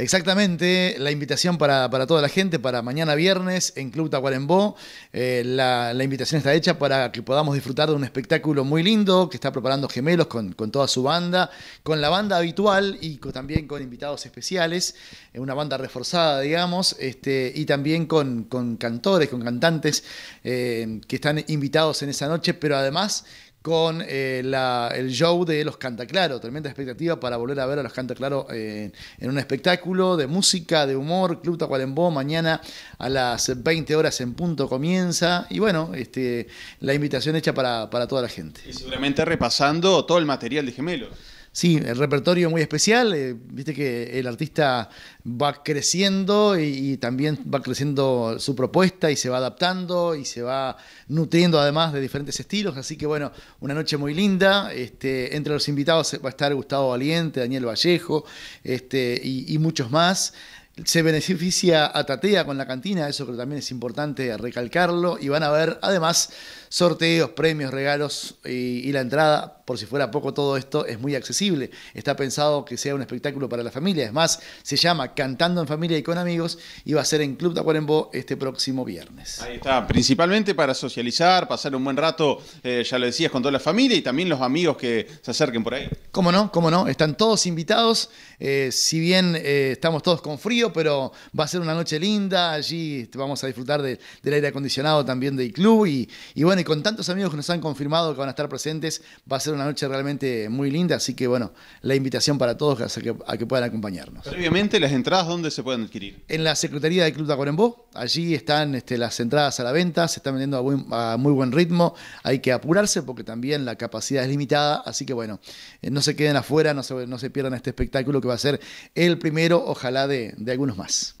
Exactamente, la invitación para, para, toda la gente para mañana viernes en Club Tahuarembó. Eh, la, invitación está hecha para que podamos disfrutar de un espectáculo muy lindo que está preparando Gemelos con, toda su banda, con la banda habitual y también con invitados especiales, eh, una banda reforzada, digamos, este, y también con, con cantores, con cantantes eh, que están invitados en esa noche, pero además con eh, el show de Los Cantaclaro. Tremenda expectativa para volver a ver a Los Cantaclaro eh, en un espectáculo de música, de humor. Club Tacuarembó, mañana a las 20 horas en punto comienza. Y bueno, este, la invitación hecha para, toda la gente. Y seguramente repasando todo el material de gemelo Sí, el repertorio muy especial. Eh, viste que el artista va creciendo y, también va creciendo su propuesta y se va adaptando y se va nutriendo además de diferentes estilos. Así que bueno, una noche muy linda. Este, entre los invitados va a estar Gustavo Valiente, Daniel Vallejo este, y muchos más. Se beneficia a Tatea con la cantina, eso creo que también es importante recalcarlo. Y van a ver además sorteos, premios, regalos y, la entrada, por si fuera poco todo esto, es muy accesible. Está pensado que sea un espectáculo para la familia. Es más, se llama Cantando en Familia y con Amigos y va a ser en Club Tacuarembó este próximo viernes. Ahí está, principalmente para socializar, pasar un buen rato, eh, ya lo decías, con toda la familia y también los amigos que se acerquen por ahí. ¿Cómo no? ¿Cómo no? Están todos invitados. Eh, si bien eh, estamos todos con frío, pero va a ser una noche linda. Allí este, vamos a disfrutar del aire acondicionado también del club. Y, bueno, y con tantos amigos que nos han confirmado que van a estar presentes, va a ser una noche realmente muy linda. Así que bueno, la invitación para todos a que, puedan acompañarnos. Previamente, ¿las entradas dónde se pueden adquirir? En la Secretaría del Club de Aguarembó Allí están este, las entradas a la venta, se están vendiendo a, buen, a, muy buen ritmo, hay que apurarse porque también la capacidad es limitada, así que bueno, eh, no se queden afuera, no se, no se pierdan este espectáculo que va a ser el primero, ojalá de, de algunos más.